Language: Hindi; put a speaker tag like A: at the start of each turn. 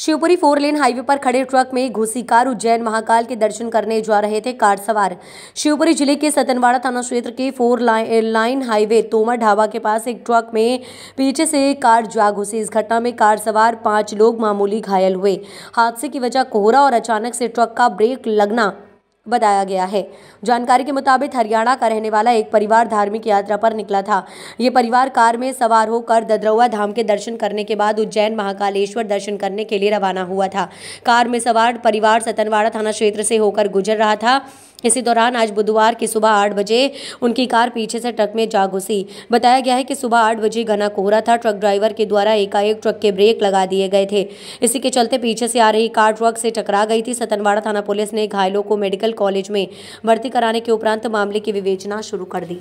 A: शिवपुरी फोर लेन हाईवे पर खड़े ट्रक में घुसी कार उज्जैन महाकाल के दर्शन करने जा रहे थे कार सवार शिवपुरी जिले के सतनवाड़ा थाना क्षेत्र के four lane highway Tomar Dhaba के पास एक ट्रक में पीछे से कार जा घुसी इस घटना में कार सवार पांच लोग मामूली घायल हुए हादसे की वजह कोहरा और अचानक से ट्रक का ब्रेक लगना बताया गया है जानकारी के मुताबिक हरियाणा का रहने वाला एक परिवार धार्मिक यात्रा पर निकला था ये परिवार कार में सवार होकर ददरौआ धाम के दर्शन करने के बाद उज्जैन महाकालेश्वर दर्शन करने के लिए रवाना हुआ था कार में सवार परिवार सतनवाड़ा थाना क्षेत्र से होकर गुजर रहा था इसी दौरान आज बुधवार की सुबह आठ बजे उनकी कार पीछे से ट्रक में जा घुसी बताया गया है कि सुबह आठ बजे घना कोहरा था ट्रक ड्राइवर के द्वारा एकाएक ट्रक के ब्रेक लगा दिए गए थे इसी के चलते पीछे से आ रही कार ट्रक से टकरा गई थी सतनवाड़ा थाना पुलिस ने घायलों को मेडिकल कॉलेज में भर्ती कराने के उपरांत मामले की विवेचना शुरू कर दी